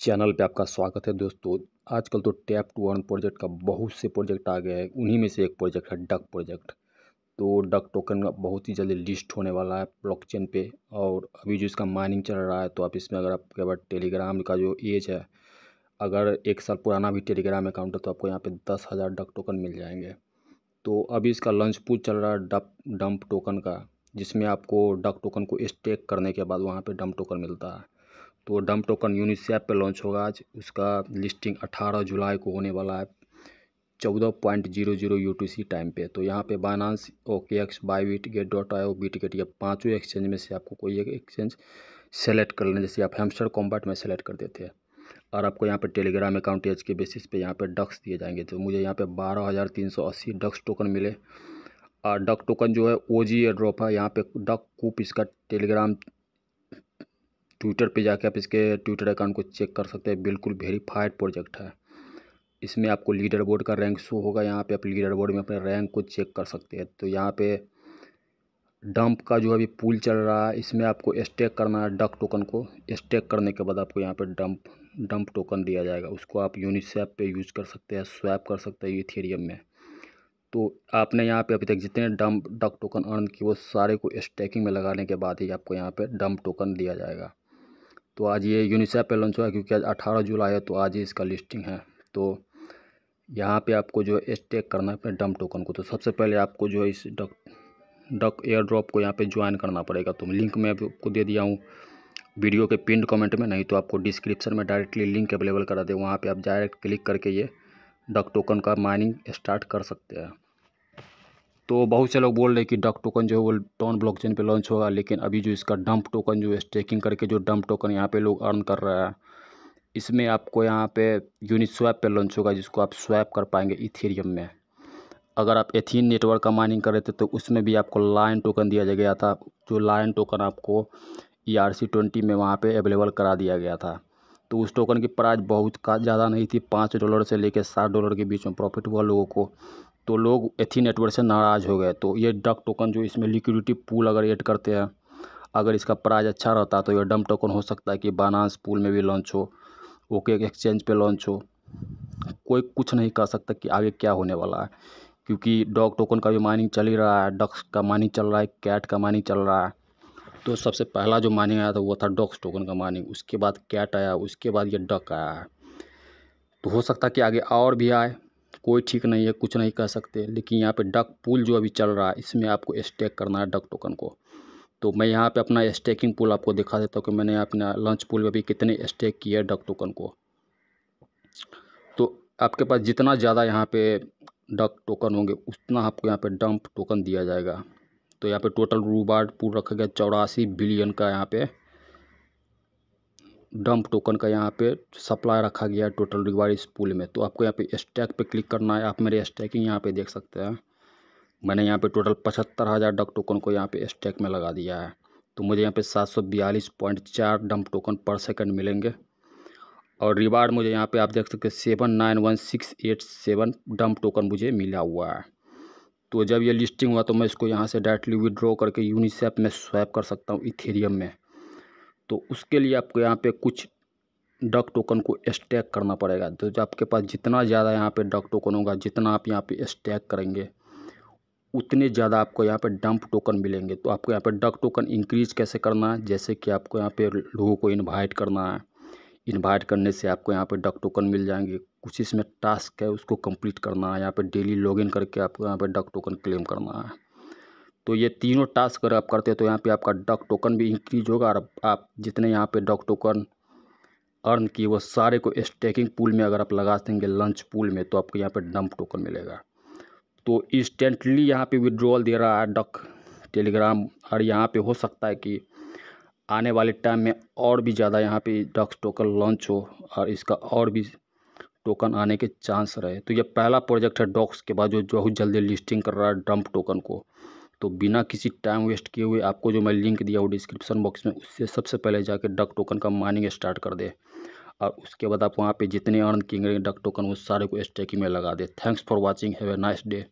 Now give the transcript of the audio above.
channel पे आपका स्वागत है दोस्तों आजकल तो टैप टू अर्न प्रोजेक्ट का बहुत से प्रोजेक्ट आ गए हैं उन्हीं में से एक प्रोजेक्ट है डक प्रोजेक्ट तो डक टोकन का बहुत ही जल्दी लिस्ट होने वाला है ब्लॉकचेन पे और अभी जो इसका माइनिंग चल रहा है तो आप इसमें अगर आपके पास टेलीग्राम का जो एज है अगर एक साल पुराना भी टेलीग्राम अकाउंट है तो आपको यहाँ पर दस हज़ार डक टोकन मिल जाएंगे तो अभी इसका लंच पूछ चल रहा है डप डंप टोकन का जिसमें आपको डक टोकन को स्टेक करने के बाद वहाँ पर डंप टोकन मिलता है तो डम टोकन यूनिसेफ पे लॉन्च होगा आज उसका लिस्टिंग 18 जुलाई को होने वाला है चौदह पॉइंट जीरो जीरो यू टी सी टाइम पे तो यहाँ पे Binance OKX Bybit Gate dot I O बीट या पाँचों एक्सचेंज में से आपको कोई एक एक्सचेंज सेलेक्ट कर लेना जैसे आप हेमस्टर कॉम्बैट में सेलेक्ट कर देते हैं और आपको यहाँ पे टेलीग्राम अकाउंट एज के बेसिस पे यहाँ पे डक्स दिए जाएंगे तो मुझे यहाँ पे बारह हज़ार तीन सौ अस्सी डक्स टोकन मिले और डक टोकन जो है ओ जी ड्रॉप है यहाँ पे डक कूप इसका टेलीग्राम ट्विटर पे जाके आप इसके ट्विटर अकाउंट को चेक कर सकते हैं बिल्कुल वेरीफाइड प्रोजेक्ट है इसमें आपको लीडर बोर्ड का रैंक शो होगा यहाँ पे आप लीडर बोर्ड में अपने रैंक को चेक कर सकते हैं तो यहाँ पे डंप का जो अभी पुल चल रहा है इसमें आपको स्टेक करना है डक टोकन को स्टेक करने के बाद आपको यहाँ पे डंप डंप टोकन दिया जाएगा उसको आप यूनिसेप पे यूज कर सकते हैं स्वैप कर सकते हैं इथेरियम में तो आपने यहाँ पे अभी तक जितने डंप डक टोकन अर्न किए वो सारे को स्टैकिंग में लगाने के बाद ही आपको यहाँ पे डंप टोकन दिया जाएगा तो आज ये यूनिसेफ पे लॉन्च हुआ क्योंकि आज अठारह जुलाई है तो आज ही इसका लिस्टिंग है तो यहाँ पे आपको जो है स्टेक करना है अपने डम टोकन को तो सबसे पहले आपको जो है इस डक डक एयर ड्रॉप को यहाँ पे ज्वाइन करना पड़ेगा तो लिंक मैं आपको दे दिया हूँ वीडियो के पिन कमेंट में नहीं तो आपको डिस्क्रिप्शन में डायरेक्टली लिंक अवेलेबल करा दे वहाँ पर आप डायरेक्ट क्लिक करके ये डक टोकन का माइनिंग स्टार्ट कर सकते हैं तो बहुत से लोग बोल रहे हैं कि डक टोकन जो है वो टॉन ब्लॉकचेन पे लॉन्च होगा लेकिन अभी जो इसका डंप टोकन जो है स्टेकिंग करके जो डंप टोकन यहाँ पे लोग अर्न कर रहा है इसमें आपको यहाँ पे यूनिट स्वैप पे लॉन्च होगा जिसको आप स्वैप कर पाएंगे इथेरियम में अगर आप एथीन नेटवर्क का माइनिंग कर रहे थे तो उसमें भी आपको लाइन टोकन दिया गया था जो लाइन टोकन आपको ई आर सी ट्वेंटी में वहाँ पर अवेलेबल करा दिया गया था तो उस टोकन की प्राइस बहुत ज़्यादा नहीं थी पाँच डॉलर से लेकर सात डॉलर के बीच में प्रॉफिट हुआ लोगों को तो लोग एथी नेटवर्क से नाराज़ हो गए तो ये डक टोकन जो इसमें लिक्विडिटी पूल अगर ऐड करते हैं अगर इसका प्राइस अच्छा रहता तो यह डम टोकन हो सकता है कि बानास पूल में भी लॉन्च हो ओके एक्सचेंज पे लॉन्च हो कोई कुछ नहीं कर सकता कि आगे क्या होने वाला है क्योंकि डॉग टोकन का भी माइनिंग चल ही रहा है डक्स का माइनिंग चल रहा है कैट का माइनिंग चल रहा है तो सबसे पहला जो माइनिंग आया था वो था डॉक्स टोकन का माइनिंग उसके बाद कैट आया उसके बाद ये डक आया है तो हो सकता है कि आगे और भी आए कोई ठीक नहीं है कुछ नहीं कह सकते लेकिन यहाँ पे डक पुल जो अभी चल रहा है इसमें आपको स्टेक करना है डक टोकन को तो मैं यहाँ पे अपना स्टेकिंग पुल आपको दिखा देता हूँ कि मैंने अपना लंच पुल में भी कितने स्टेक किए डक टोकन को तो आपके पास जितना ज़्यादा यहाँ पे डक टोकन होंगे उतना आपको यहाँ पे डंप टोकन दिया जाएगा तो यहाँ पे टोटल रूबार्ड पुल रखा गया चौरासी बिलियन का यहाँ पे डंप टोकन का यहाँ पे सप्लाई रखा गया है टोटल रिवार्ड इस पूल में तो आपको यहाँ पे स्टैक पे क्लिक करना है आप मेरे स्टैकिंग यहाँ पे देख सकते हैं मैंने यहाँ पे टोटल पचहत्तर हज़ार डक टोकन को यहाँ पे स्टैक में लगा दिया है तो मुझे यहाँ पे सात सौ बयालीस पॉइंट चार डंप टोकन पर सेकंड मिलेंगे और रिवार्ड मुझे यहाँ पर आप देख सकते seven nine one six eight seven dump token मुझे मिला हुआ है तो जब ये लिस्टिंग हुआ तो मैं इसको यहाँ से डायरेक्टली विड्रॉ करके यूनिसेप में स्वैप कर सकता हूँ इथेरियम में तो उसके लिए आपको यहाँ पे कुछ डक टोकन को स्टैक करना पड़ेगा तो जो आपके पास जितना ज़्यादा यहाँ पे डक टोकन होगा जितना आप यहाँ पे स्टैक करेंगे उतने ज़्यादा आपको यहाँ पे डंप टोकन मिलेंगे तो आपको यहाँ पे डक टोकन इंक्रीज कैसे करना है जैसे कि आपको यहाँ पे लोगों को इनवाइट करना है इन्वाइट करने से आपको यहाँ पर डक टोकन मिल जाएंगे कुछ इसमें टास्क है उसको कंप्लीट करना है यहाँ पे डेली लॉगिन करके आपको यहाँ पे डक टोकन क्लेम करना है तो ये तीनों टास्क अगर आप करते हैं तो यहाँ पे आपका डक टोकन भी इंक्रीज होगा और आप जितने यहाँ पे डक टोकन अर्न किए वो सारे को स्टेकिंग पूल में अगर आप लगा देंगे लंच पूल में तो आपको यहाँ पर डम्प टोकन मिलेगा तो इंस्टेंटली यहाँ पर विड्रॉल दे रहा है डक टेलीग्राम और यहाँ पर हो सकता है कि आने वाले टाइम में और भी ज़्यादा यहाँ पे डक टोकन लॉन्च हो और इसका और भी टोकन आने के चांस रहे तो ये पहला प्रोजेक्ट है डॉक्स के बाद जो बहुत जल्दी लिस्टिंग कर रहा है डंप टोकन को तो बिना किसी टाइम वेस्ट किए हुए आपको जो मैं लिंक दिया वो डिस्क्रिप्शन बॉक्स में उससे सबसे पहले जाके डक टोकन का माइनिंग स्टार्ट कर दे और उसके बाद आप वहाँ पे जितने अर्न किए डक टोकन वो सारे को स्टेकिंग में लगा दे thanks for watching have a nice day